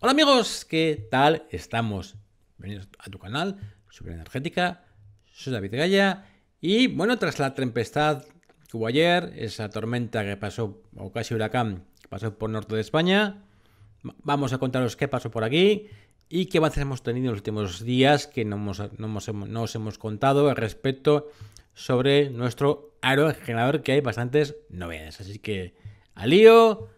Hola amigos, ¿qué tal estamos? Bienvenidos a tu canal sobre energética. Soy David Gaya y bueno, tras la tempestad que hubo ayer, esa tormenta que pasó, o casi huracán, que pasó por norte de España, vamos a contaros qué pasó por aquí y qué avances hemos tenido en los últimos días que no, os hemos contado al respecto sobre nuestro aerogenerador que hay bastantes novedades. Así que, al lío.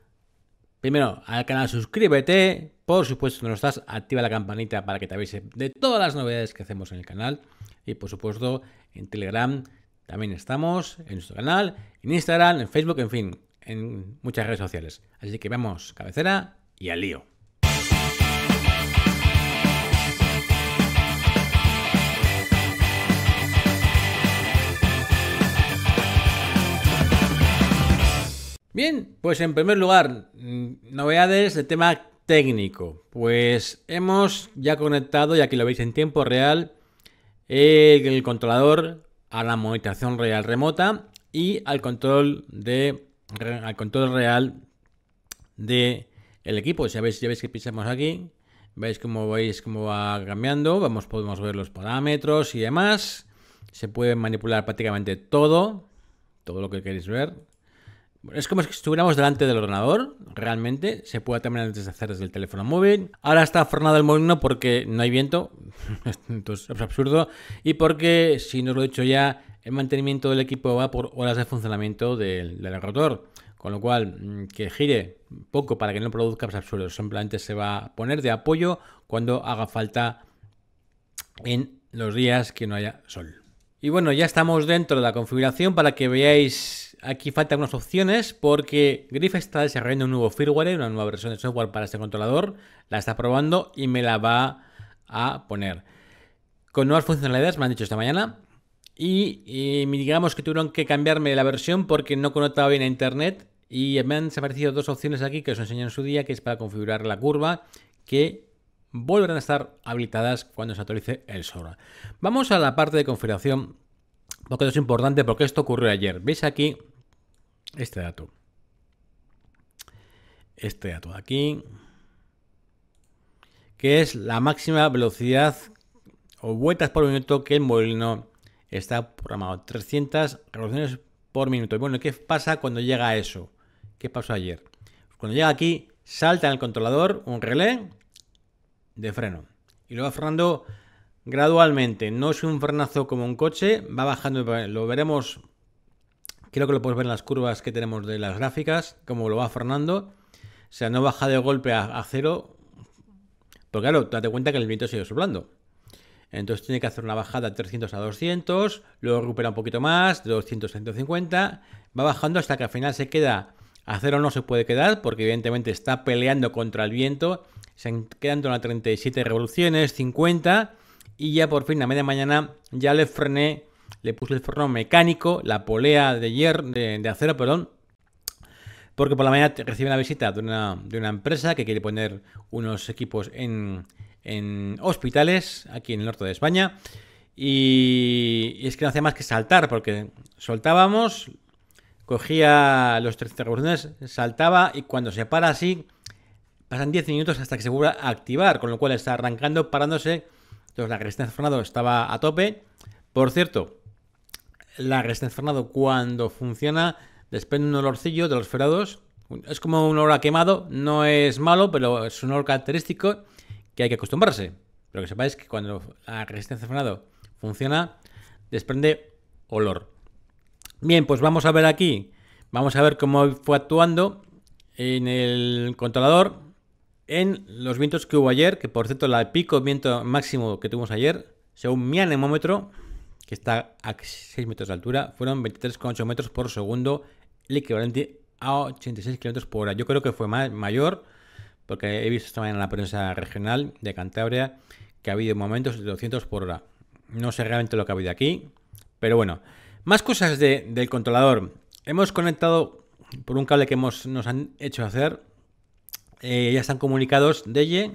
Primero, al canal suscríbete, por supuesto, si no lo estás, activa la campanita para que te avise de todas las novedades que hacemos en el canal. Y por supuesto, en Telegram también estamos, en nuestro canal, en Instagram, en Facebook, en fin, en muchas redes sociales. Así que vamos, cabecera y al lío. Bien, pues en primer lugar, mm, novedades de tema técnico. Pues hemos ya conectado, y aquí lo veis en tiempo real, el controlador a la monitorización real remota y al control de al control real de el equipo. Ya veis, ya veis que pisamos aquí, veis cómo veis cómo va cambiando, vamos podemos ver los parámetros y demás. Se puede manipular prácticamente todo, todo lo que queréis ver. Es como si estuviéramos delante del ordenador, realmente. Se puede también deshacer desde el teléfono móvil. Ahora está frenado el molino porque no hay viento. Entonces es absurdo. Y porque, si no lo he dicho ya, el mantenimiento del equipo va por horas de funcionamiento del, rotor. Con lo cual, mm, que gire poco para que no produzca pues absurdo, Simplemente se va a poner de apoyo cuando haga falta en los días que no haya sol. Y bueno, ya estamos dentro de la configuración para que veáis, aquí faltan unas opciones porque Griff está desarrollando un nuevo firmware, una nueva versión de software para este controlador, la está probando y me la va a poner. Con nuevas funcionalidades, me han dicho esta mañana, y, digamos que tuvieron que cambiarme la versión porque no conectaba bien a internet y me han aparecido dos opciones aquí que os enseño en su día, que es para configurar la curva, que volverán a estar habilitadas cuando se actualice el software. Vamos a la parte de configuración, porque esto es importante, porque esto ocurrió ayer. Veis aquí este dato. Este dato de aquí, que es la máxima velocidad o vueltas por minuto que el molino está programado. 300 revoluciones por minuto. bueno, ¿qué pasa cuando llega a eso? ¿Qué pasó ayer? Pues cuando llega aquí, salta en el controlador un relé de freno. Y lo va frenando gradualmente. No es un frenazo como un coche, va bajando. Lo veremos. Creo que lo puedes ver en las curvas que tenemos de las gráficas, como lo va frenando. O sea, no baja de golpe a, cero. Porque claro, date cuenta que el viento sigue soplando. Entonces tiene que hacer una bajada de 300 a 200, luego recupera un poquito más, de 200 a 150, va bajando hasta que al final se queda a cero no se puede quedar, porque evidentemente está peleando contra el viento se quedan en 37 revoluciones, 50, y ya por fin a media mañana ya le frené, le puse el freno mecánico, la polea de, hierro, de, acero, perdón, porque por la mañana recibe una visita de una, empresa que quiere poner unos equipos en, en hospitales aquí en el norte de España. Y, es que no hacía más que saltar, porque soltábamos, cogía los 37 revoluciones, saltaba y cuando se para así, Pasan 10 minutos hasta que se vuelva a activar, con lo cual está arrancando, parándose. Entonces la resistencia frenado estaba a tope. Por cierto, la resistencia frenado, cuando funciona desprende un olorcillo de los frenados. Es como un olor a quemado, no es malo, pero es un olor característico que hay que acostumbrarse. Pero que sepáis que cuando la resistencia frenado funciona, desprende olor. Bien, pues vamos a ver aquí. Vamos a ver cómo fue actuando en el controlador en los vientos que hubo ayer, que por cierto, el pico viento máximo que tuvimos ayer, según mi anemómetro, que está a 6 metros de altura, fueron 23,8 metros por segundo, el equivalente a 86 kilómetros por hora. Yo creo que fue más, mayor, porque he visto esta mañana en la prensa regional de Cantabria que ha habido momentos de 200 por hora. No sé realmente lo que ha habido aquí, pero bueno. Más cosas del controlador. Hemos conectado por un cable que nos han hecho hacer eh, ya están comunicados Deye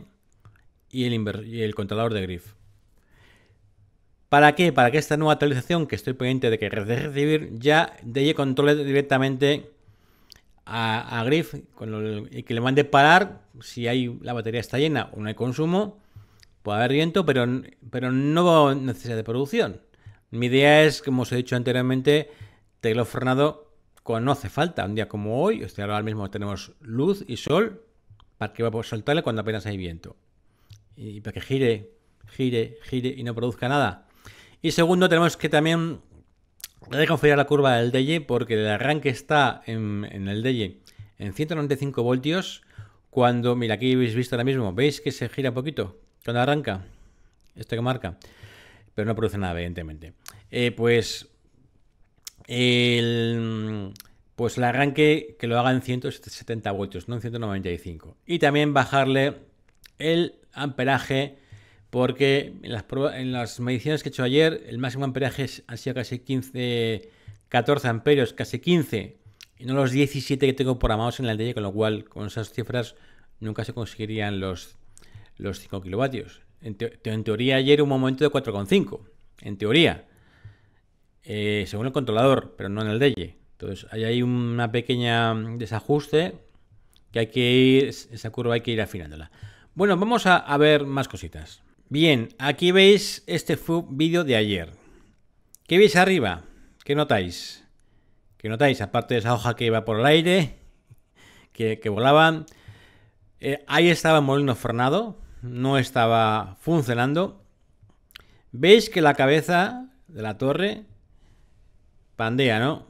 y el, controlador de Griff. ¿Para qué? Para que esta nueva actualización que estoy pendiente de que recibir ya Deye controle directamente a, GRIF y que le mande parar si la batería está llena o no hay consumo. Puede haber viento, pero, pero no necesidad de producción. Mi idea es, como os he dicho anteriormente, teclado frenado no hace falta. Un día como hoy, o sea, ahora mismo tenemos luz y sol, para que pueda soltarle cuando apenas hay viento. Y para que gire, gire, gire y no produzca nada. Y segundo, tenemos que también confiar la curva del DELLE porque el arranque está en, el DELLE en 195 voltios. Cuando, mira, aquí habéis visto ahora mismo, veis que se gira un poquito cuando arranca. Esto que marca. Pero no produce nada, evidentemente. Eh, pues el, pues el arranque que lo haga en 170 voltios, no en 195. Y también bajarle el amperaje, porque en las, en las mediciones que he hecho ayer, el máximo amperaje ha sido casi 15, 14 amperios, casi 15, y no los 17 que tengo programados en la Dell, con lo cual con esas cifras nunca se conseguirían los, los 5 kilovatios. En, teoría ayer un momento de 4,5, en teoría, eh, según el controlador, pero no en el Dell. Entonces, ahí hay una pequeña mm, desajuste que hay que ir, esa curva hay que ir afinándola. Bueno, vamos a, ver más cositas. Bien, aquí veis este vídeo de ayer. ¿Qué veis arriba? ¿Qué notáis? ¿Qué notáis? Aparte de esa hoja que iba por el aire, que, volaban, eh, ahí estaba el molino frenado, no estaba funcionando. Veis que la cabeza de la torre pandea, ¿no?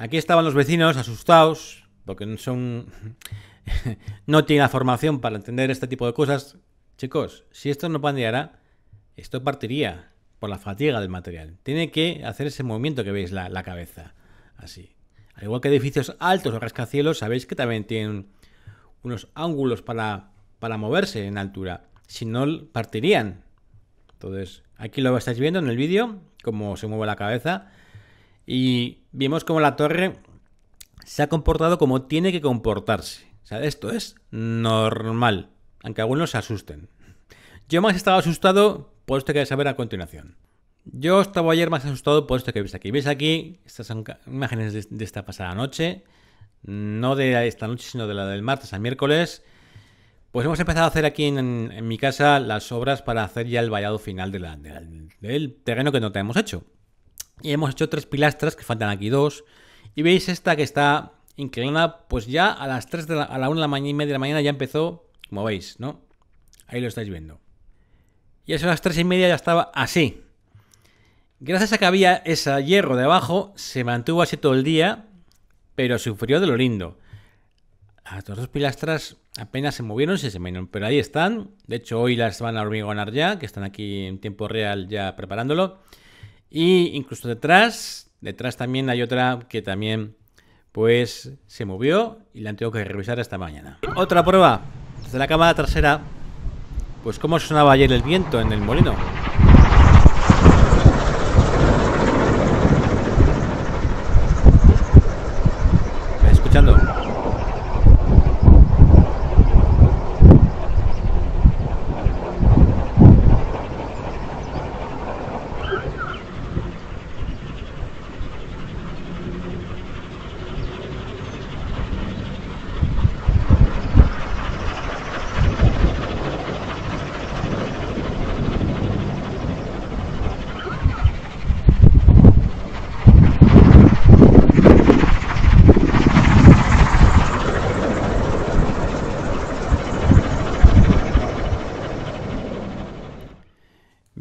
Aquí estaban los vecinos asustados, porque son... no tienen la formación para entender este tipo de cosas. Chicos, si esto no pandeara, esto partiría por la fatiga del material. Tiene que hacer ese movimiento que veis la, cabeza. Así. Al igual que edificios altos o rascacielos, sabéis que también tienen unos ángulos para, para moverse en altura. Si no, partirían. Entonces, aquí lo estáis viendo en el vídeo, cómo se mueve la cabeza. Y vimos como la torre se ha comportado como tiene que comportarse. O sea, esto es normal, aunque algunos se asusten. Yo más estaba asustado por esto que vais a ver a continuación. Yo estaba ayer más asustado por esto que veis aquí. Veis aquí, estas son imágenes de, esta pasada noche, no de esta noche, sino de la del martes al miércoles. Pues hemos empezado a hacer aquí en, mi casa las obras para hacer ya el vallado final del terreno que no te hemos hecho. Y hemos hecho tres pilastras, que faltan aquí dos. Y veis esta que está inclinada, pues ya a las 3 de la, a la 1 de la mañana y media de la mañana ya empezó, como veis, ¿no? Ahí lo estáis viendo. Y eso a las 3 y media ya estaba así. Gracias a que había ese hierro de abajo se mantuvo así todo el día, pero sufrió de lo lindo. Las dos pilastras apenas se movieron, se movieron, pero ahí están. De hecho, hoy las van a hormigonar ya, que están aquí en tiempo real ya preparándolo. Y incluso detrás, detrás también hay otra que también pues se movió y la tengo que revisar esta mañana. Otra prueba, desde la cámara trasera, pues cómo sonaba ayer el viento en el molino.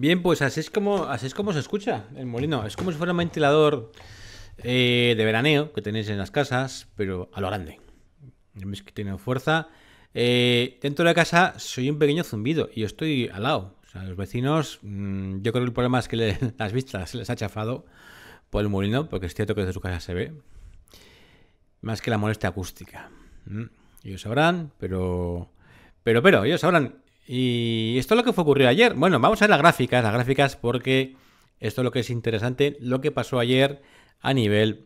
Bien, pues así es como, así es como se escucha el molino. Es como si fuera un ventilador eh, de veraneo que tenéis en las casas, pero a lo grande. Es que tiene fuerza. Eh, dentro de la casa soy un pequeño zumbido y estoy al lado. O los vecinos, mm, yo creo que el problema es que las vistas se les ha chafado por el molino, porque es cierto que desde su casa se ve. Más que la molestia acústica. Mm, ellos sabrán, pero. Pero, pero, ellos sabrán. Y esto es lo que fue ocurrido ayer. Bueno, vamos a ver las gráficas, las gráficas porque esto es lo que es interesante, lo que pasó ayer a nivel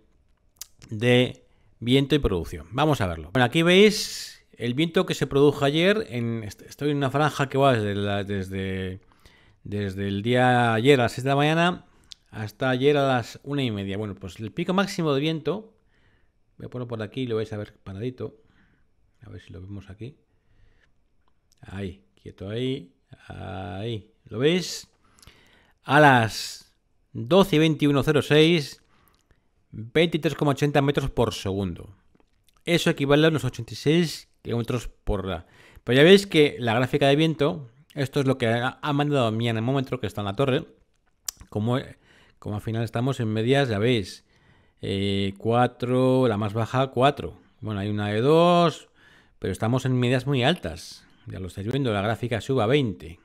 de viento y producción. Vamos a verlo. Bueno, aquí veis el viento que se produjo ayer. En, estoy en una franja que va desde, el día ayer a las 6 de la mañana hasta ayer a las 1 y media. Bueno, pues el pico máximo de viento, voy a por aquí, y lo vais a ver paradito. A ver si lo vemos aquí. Ahí, quieto ahí. Ahí. ¿Lo veis? A las 12 y 21.06, 23,80 metros por segundo. Eso equivale a unos 86 kilómetros por hora. Pero ya veis que la gráfica de viento, esto es lo que ha mandado mi anemómetro que está en la torre. Como, como al final estamos en medias, ya veis. 4, eh, la más baja 4. Bueno, hay una de 2, pero estamos en medias muy altas ya lo estáis viendo, la gráfica suba a 20.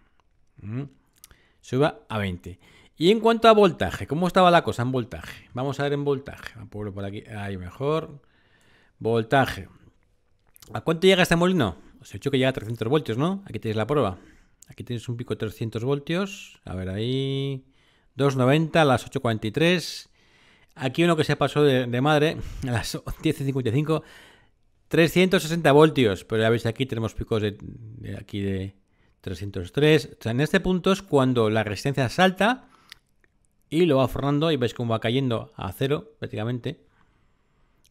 ¿Mm? Suba a 20. Y en cuanto a voltaje, ¿cómo estaba la cosa en voltaje? Vamos a ver en voltaje. Ah, pueblo por aquí, ahí mejor. Voltaje. ¿A cuánto llega este molino? Os he dicho que llega a 300 voltios, ¿no? Aquí tenéis la prueba. Aquí tenéis un pico de 300 voltios. A ver, ahí. 2.90 a las 8.43. Aquí uno que se pasó de, de madre a las 10.55 360 voltios, pero ya veis aquí tenemos picos de, aquí de 303. O sea, en este punto es cuando la resistencia salta y lo va forrando y veis cómo va cayendo a cero prácticamente.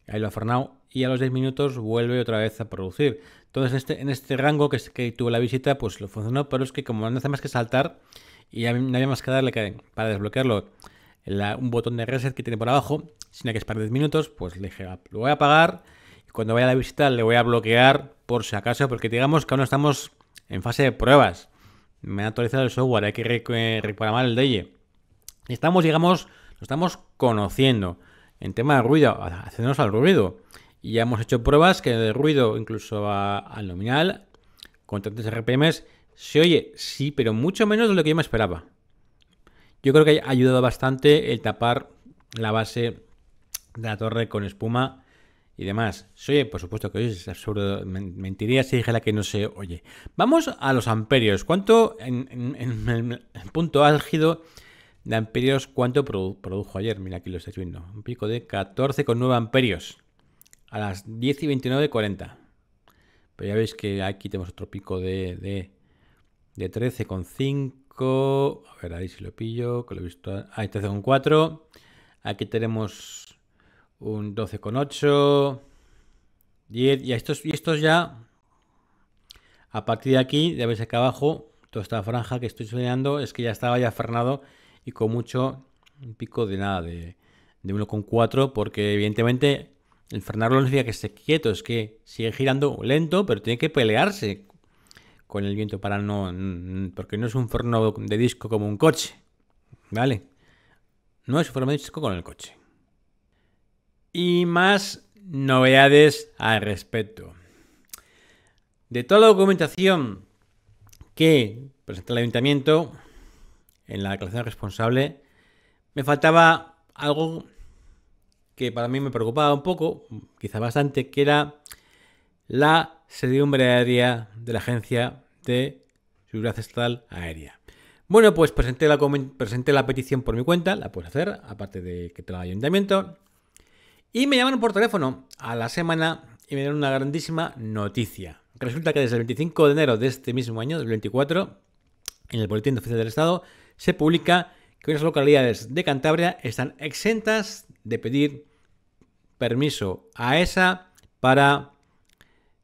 Ahí lo ha frenado y a los 10 minutos vuelve otra vez a producir. Entonces en este, en este rango que, que tuvo la visita pues lo funcionó, pero es que como no hace más que saltar y no había más que darle para desbloquearlo un botón de reset que tiene por abajo, sino que es para 10 minutos, pues le dije, ah, lo voy a apagar cuando vaya a la visita le voy a bloquear por si acaso, porque digamos que aún estamos en fase de pruebas. Me ha actualizado el software, hay que reprogramar el deye. Estamos, digamos, lo estamos conociendo. En tema de ruido, haciéndonos al ruido. Y ya hemos hecho pruebas que el ruido, incluso al nominal, con tantos RPMs, se oye, sí, pero mucho menos de lo que yo me esperaba. Yo creo que ha ayudado bastante el tapar la base de la torre con espuma y demás. Oye, por supuesto que es absurdo, mentiría si dijera que no se oye. Vamos a los amperios. ¿Cuánto en, el punto álgido de amperios, cuánto produjo ayer? Mira, aquí lo estáis viendo. Un pico de 14,9 amperios a las 10 y 29,40. Pero ya veis que aquí tenemos otro pico de, de, de 13,5. A ver, ahí si lo pillo, que lo he visto. Ahí 13,4. Aquí tenemos un 12,8, 10, y estos, y estos ya, a partir de aquí, ya veis acá abajo, toda esta franja que estoy soñando es que ya estaba ya frenado y con mucho, un pico de nada, de, de 1,4, porque evidentemente el frenarlo no significa que esté quieto, es que sigue girando lento, pero tiene que pelearse con el viento para no, porque no es un forno de disco como un coche, ¿vale? No es un forno de disco con el coche y más novedades al respecto. De toda la documentación que presenta el ayuntamiento en la declaración responsable, me faltaba algo que para mí me preocupaba un poco, quizá bastante, que era la servidumbre aérea de la Agencia de Seguridad Estatal Aérea. Bueno, pues presenté la, presenté la petición por mi cuenta, la puedes hacer, aparte de que te la ayuntamiento. Y me llamaron por teléfono a la semana y me dieron una grandísima noticia. Resulta que desde el 25 de enero de este mismo año, del 24, en el Boletín Oficial del Estado, se publica que unas localidades de Cantabria están exentas de pedir permiso a ESA para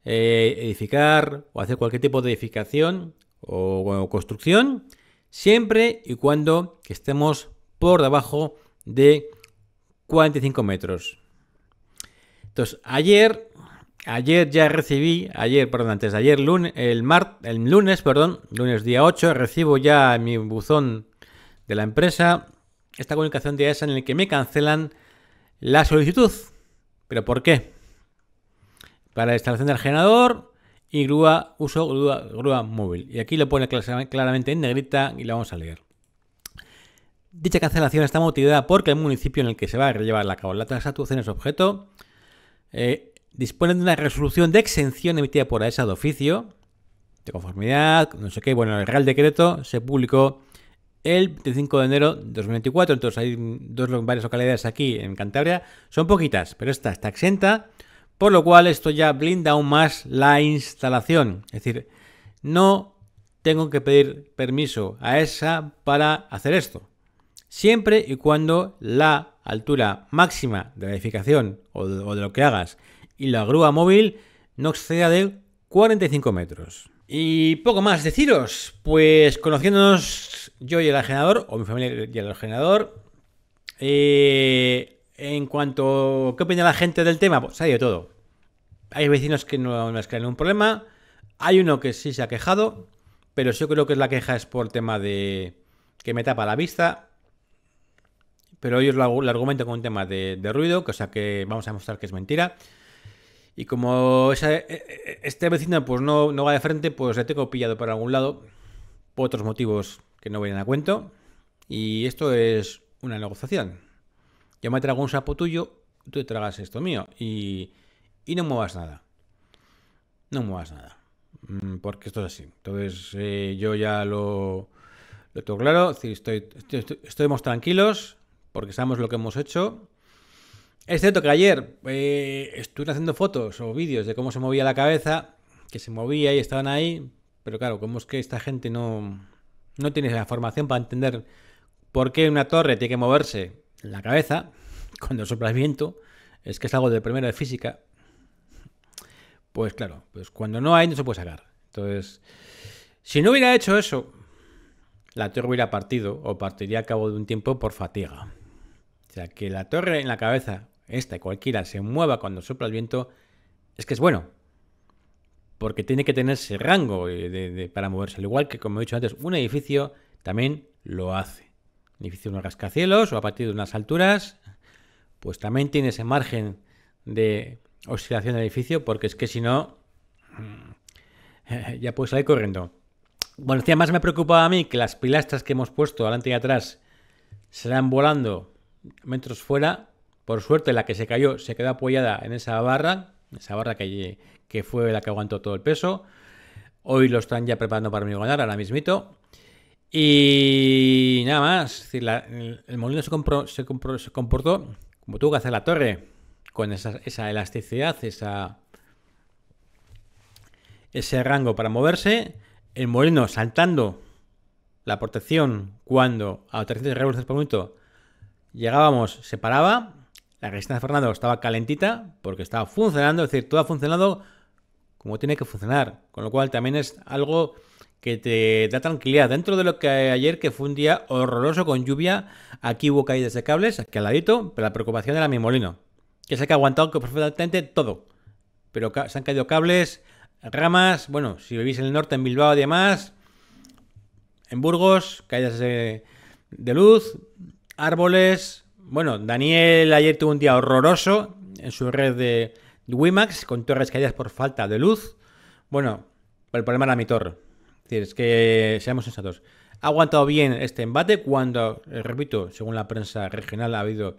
eh, edificar o hacer cualquier tipo de edificación o, construcción, siempre y cuando estemos por debajo de 45 metros. Entonces, ayer, ayer ya recibí, ayer, perdón, antes de ayer, lunes, el, mar, el lunes, perdón, lunes día 8, recibo ya mi buzón de la empresa esta comunicación de esa en la que me cancelan la solicitud. ¿Pero por qué? Para instalación del generador y grúa, uso grúa, móvil. Y aquí lo pone claramente en negrita y lo vamos a leer. Dicha cancelación está motivada porque el municipio en el que se va a llevar a cabo las es objeto eh, disponen de una resolución de exención emitida por AESA de oficio, de conformidad, no sé qué. Bueno, el Real Decreto se publicó el 25 de enero de 2024, entonces hay dos, varias localidades aquí en Cantabria, son poquitas, pero esta está exenta, por lo cual esto ya blinda aún más la instalación. Es decir, no tengo que pedir permiso a esa para hacer esto, siempre y cuando la altura máxima de la edificación o de, lo que hagas y la grúa móvil no exceda de 45 metros. Y poco más deciros, pues conociéndonos yo y el generador, o mi familia y el generador, eh, en cuanto a qué opina la gente del tema, pues hay ido todo. Hay vecinos que no nos crean un problema, hay uno que sí se ha quejado, pero yo creo que la queja es por tema de que me tapa la vista, pero ellos lo, argumentan con un tema de, ruido, cosa que vamos a mostrar que es mentira. Y como e, e, este vecino pues no, no va de frente, pues le tengo pillado por algún lado, por otros motivos que no vienen a cuento. Y esto es una negociación. Yo me trago un sapo tuyo, tú te tragas esto mío. Y, no muevas nada. No muevas nada. Mm, porque esto es así. Entonces eh, yo ya lo, tengo claro. estoy, tranquilos porque sabemos lo que hemos hecho. Es cierto que ayer eh, estuve haciendo fotos o vídeos de cómo se movía la cabeza, que se movía y estaban ahí, pero claro, como es que esta gente no, no tiene la formación para entender por qué una torre tiene que moverse la cabeza cuando sopla el viento, es que es algo de primera de física, pues claro, pues cuando no hay no se puede sacar. Entonces, si no hubiera hecho eso, la torre hubiera partido o partiría a cabo de un tiempo por fatiga. O sea, que la torre en la cabeza, esta y cualquiera, se mueva cuando sopla el viento, es que es bueno. Porque tiene que tener ese rango para moverse. Al igual que, como he dicho antes, un edificio también lo hace. Un edificio de unos rascacielos o a partir de unas alturas, pues también tiene ese margen de oscilación del edificio, porque es que si no, mm, ya puedes salir corriendo. Bueno, si más me preocupaba a mí que las pilastras que hemos puesto adelante y atrás serán volando metros fuera. Por suerte, la que se cayó se quedó apoyada en esa barra, esa barra que, fue la que aguantó todo el peso. Hoy lo están ya preparando para ganar ahora mismito. Y nada más, el, molino se, se, comportó como tuvo que hacer la torre, con esa, elasticidad, esa, ese rango para moverse. El molino saltando la protección cuando a 300 revoluciones por minuto Llegábamos, se paraba, la resistencia de Fernando estaba calentita porque estaba funcionando, es decir, todo ha funcionado como tiene que funcionar, con lo cual también es algo que te da tranquilidad. Dentro de lo que ayer, que fue un día horroroso con lluvia, aquí hubo caídas de cables, aquí al ladito, pero la preocupación era mi molino, que se que ha aguantado perfectamente todo, pero se han caído cables, ramas, bueno, si vivís en el norte, en Bilbao, y demás, en Burgos, caídas de luz, Árboles. Bueno, Daniel ayer tuvo un día horroroso en su red de Wimax con torres caídas por falta de luz. Bueno, el problema era mi torre. Es es que seamos sensatos. Ha aguantado bien este embate cuando, eh, repito, según la prensa regional ha habido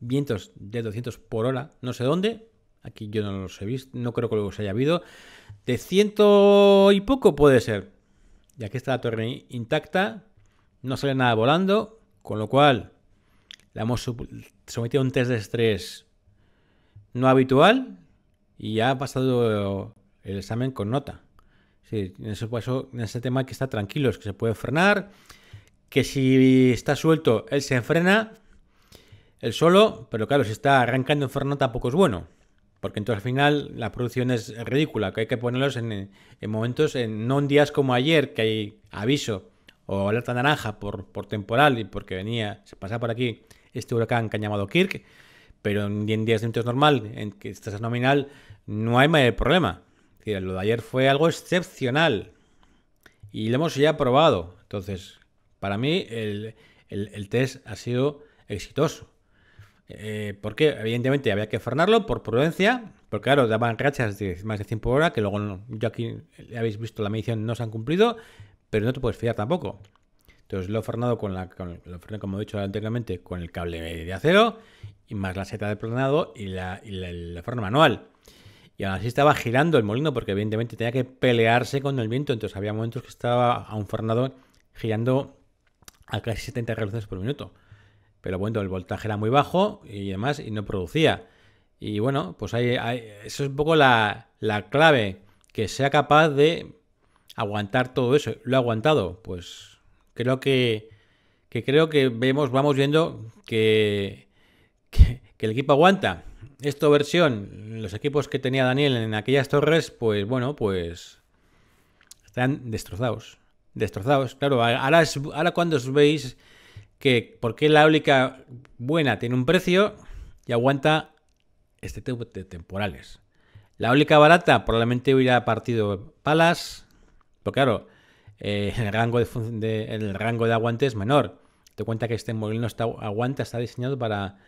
vientos de 200 por hora, no sé dónde. Aquí yo no los he visto, no creo que los haya habido. De ciento y poco puede ser. Y aquí está la torre intacta, no sale nada volando. Con lo cual, la hemos sometido a un test de estrés no habitual y ya ha pasado el examen con nota. en, ese tema hay que estar tranquilos, que se puede frenar, que si está suelto, él se frena, él solo, pero claro, si está arrancando en freno tampoco es bueno, porque entonces al final la producción es ridícula, que hay que ponerlos en, momentos, en, no en días como ayer, que hay aviso, o alerta naranja por, por temporal y porque venía, se pasaba por aquí este huracán que han llamado Kirk, pero en, en días de es normal, en que estás nominal, no hay mayor problema. Es lo de ayer fue algo excepcional y lo hemos ya probado. Entonces, para mí el, test ha sido exitoso. Eh, porque evidentemente había que frenarlo por prudencia, porque claro, daban rachas de más de 100 por hora, que luego yo aquí ya habéis visto la medición no se han cumplido, pero no te puedes fiar tampoco. Entonces lo he frenado con la, como he dicho anteriormente, con el cable de acero y más la seta de frenado y la, y manual. Y aún así estaba girando el molino porque evidentemente tenía que pelearse con el viento. Entonces había momentos que estaba a un frenado girando a casi 70 revoluciones por minuto. Pero bueno, el voltaje era muy bajo y demás y no producía. Y bueno, pues ahí eso es un poco la clave, que sea capaz de aguantar todo eso. ¿Lo ha aguantado? Pues creo que, creo que vemos, vamos viendo que, el equipo aguanta. Esta versión, los equipos que tenía Daniel en aquellas torres, pues bueno, pues están destrozados. Destrozados. Claro, ahora, ahora cuando os veis que porque la ólica buena tiene un precio y aguanta este tipo de temporales. La ólica barata probablemente hubiera partido palas, claro, eh, el, rango de, el rango de aguante es menor. Te cuenta que este no está, aguanta está diseñado para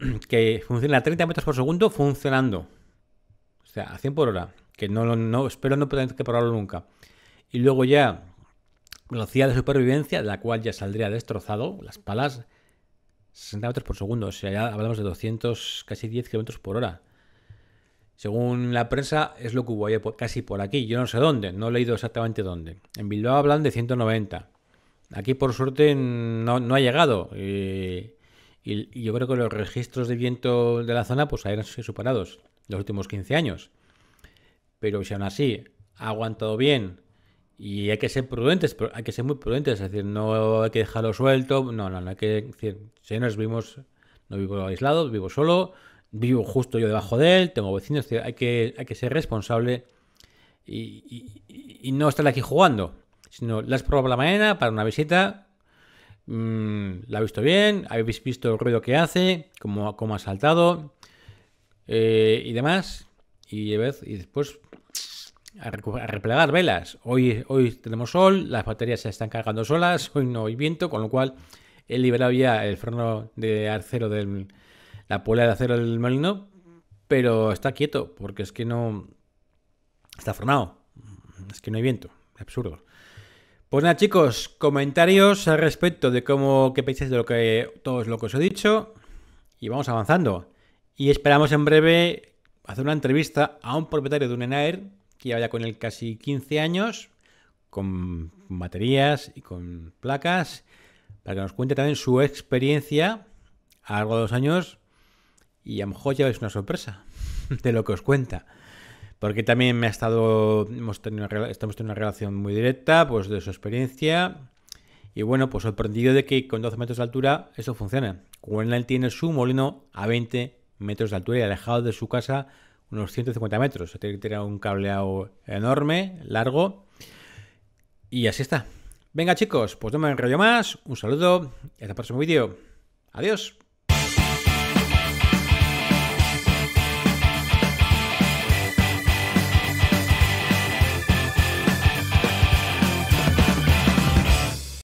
que funcione a 30 metros por segundo funcionando. O sea, a 100 por hora. Que no, no espero no tener que probarlo nunca. Y luego ya, velocidad de supervivencia, de la cual ya saldría destrozado. Las palas, 60 metros por segundo. O sea, ya hablamos de 200, casi 10 kilómetros por hora. Según la prensa, es lo que hubo casi por aquí. Yo no sé dónde, no he leído exactamente dónde. En Bilbao hablan de 190. Aquí, por suerte, no, ha llegado. y, yo creo que los registros de viento de la zona pues han sido superados los últimos 15 años. Pero si aún así ha aguantado bien y hay que ser prudentes, hay que ser muy prudentes. Es decir, no hay que dejarlo suelto. No, no, no hay que decir, si vivimos, no vivo aislado, vivo solo vivo justo yo debajo de él, tengo vecinos, hay que, hay que ser responsable y, no estar aquí jugando, sino las has probado la mañana para una visita, mm, la ha visto bien, habéis visto el ruido que hace, cómo, ha saltado eh, y demás, y, y después a, replegar velas. Hoy, hoy tenemos sol, las baterías se están cargando solas, hoy no hay viento, con lo cual he liberado ya el freno de arcero del la polea de acero del molino, pero está quieto, porque es que no... Está frenado. Es que no hay viento. Absurdo. Pues nada, chicos, comentarios al respecto de cómo, qué pensáis de lo que es lo que os he dicho. Y vamos avanzando. Y esperamos en breve hacer una entrevista a un propietario de un Enair que ya vaya con él casi 15 años, con baterías y con placas, para que nos cuente también su experiencia a lo largo de los años y a lo mejor ya es una sorpresa de lo que os cuenta. Porque también me ha estado, hemos tenido una, estamos teniendo una relación muy directa, pues de su experiencia. Y bueno, pues sorprendido de que con 12 metros de altura eso funciona. él tiene su molino a 20 metros de altura y alejado de su casa unos 150 metros. Tiene que tener un cableado enorme, largo. Y así está. Venga chicos, pues no me enrollo más. Un saludo y hasta el próximo vídeo. Adiós.